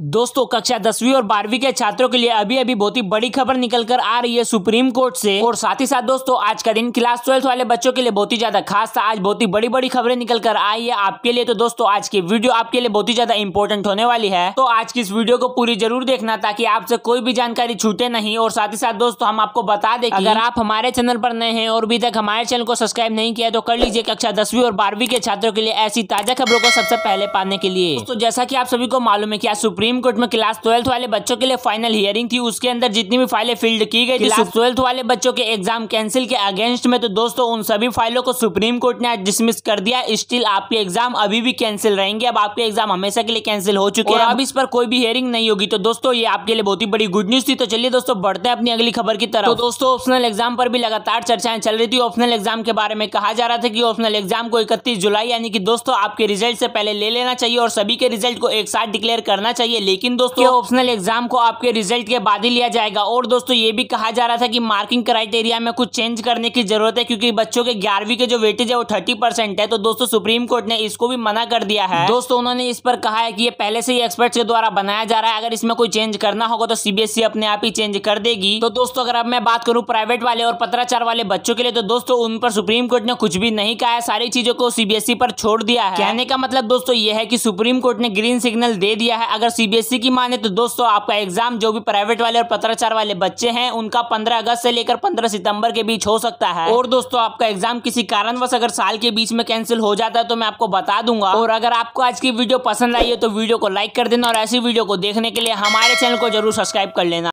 दोस्तों कक्षा दसवीं और बारहवीं के छात्रों के लिए अभी अभी बहुत ही बड़ी खबर निकल कर आ रही है सुप्रीम कोर्ट से और साथ ही साथ दोस्तों आज का दिन क्लास ट्वेल्थ वाले बच्चों के लिए बहुत ही ज्यादा खास था आज बहुत ही बड़ी बड़ी खबरें निकल कर आई है आपके लिए तो दोस्तों आज की वीडियो आपके लिए बहुत ही ज्यादा इंपॉर्टेंट होने वाली है तो आज की इस वीडियो को पूरी जरूर देखना ताकि आपसे कोई भी जानकारी छूटे नहीं और साथ ही साथ दोस्तों हम आपको बता दे अगर आप हमारे चैनल पर नए हैं और अभी तक हमारे चैनल को सब्सक्राइब नहीं किया तो कर लीजिए कक्षा दसवीं और बारहवीं के छात्रों के लिए ऐसी ताजा खबरों को सबसे पहले पाने के लिए दोस्तों जैसा की आप सभी को मालूम है की आज सुप्रीम सुप्रीम कोर्ट में क्लास ट्वेल्थ वाले बच्चों के लिए फाइनल हियरिंग थी उसके अंदर जितनी भी फाइलें फील्ड की गई क्लास ट्वेल्थ वाले बच्चों के एग्जाम कैंसिल के अगेंस्ट में तो दोस्तों उन सभी फाइलों को सुप्रीम कोर्ट ने आज डिसमिस कर दिया स्टिल आपके एग्जाम अभी भी कैंसिल रहेंगे अब आपके एग्जाम हमेशा के लिए कैंसिल हो चुके हैं अब इस पर कोई भी हियरिंग नहीं होगी तो दोस्तों ये आपके लिए बहुत ही बड़ी गुड न्यूज थी तो चलिए दोस्तों बढ़ते हैं अपनी अगली खबर की तरफ तो दोस्तों ऑप्शनल एग्जाम पर भी लगातार चर्चाएं चल रही थी ऑप्शनल एग्जाम के बारे में कहा जा रहा था कि ऑप्शनल एग्जाम को इकतीस जुलाई यानी कि दोस्तों आपके रिजल्ट से पहले ले लेना चाहिए और सभी के रिजल्ट को एक साथ डिक्लेयर करना चाहिए चाहिए लेकिन दोस्तों ऑप्शनल एग्जाम को आपके रिजल्ट के बाद ही लिया जाएगा और दोस्तों ये भी कहा जा रहा था कि मार्किंग क्राइटेरिया में कुछ चेंज करने की जरूरत है क्योंकि बच्चों के ग्यारहवीं के जो वेटेज है वो थर्टी है तो दोस्तों सुप्रीम कोर्ट ने इसको भी मना कर दिया है दोस्तों उन्होंने इस पर कहा है कि ये पहले से ही एक्सपर्ट्स के द्वारा बनाया जा रहा है अगर इसमें कोई चेंज करना होगा तो सीबीएसई e अपने आप ही चेंज कर देगी तो दोस्तों अगर अब मैं बात करूँ प्राइवेट वाले और पत्राचार वाले बच्चों के लिए तो दोस्तों उन पर सुप्रीम कोर्ट ने कुछ भी नहीं कहा है सारी चीजों को सीबीएसई e पर छोड़ दिया है कहने का मतलब दोस्तों यह है कि सुप्रीम कोर्ट ने ग्रीन सिग्नल दे दिया है अगर सीबीएसई e की माने तो दोस्तों आपका एग्जाम जो भी प्राइवेट वाले और पत्राचार वाले बच्चे हैं उनका पंद्रह अगस्त से लेकर पंद्रह सितंबर के बीच हो सकता है और दोस्तों आपका एग्जाम किसी कारणवश अगर साल के बीच में कैंसिल हो जाता है तो मैं आपको बता दूंगा और अगर आपको आज की वीडियो पसंद आई है तो वीडियो को लाइक कर देना और ऐसी वीडियो को देखने के लिए हमारे चैनल को जरूर सब्सक्राइब कर लेना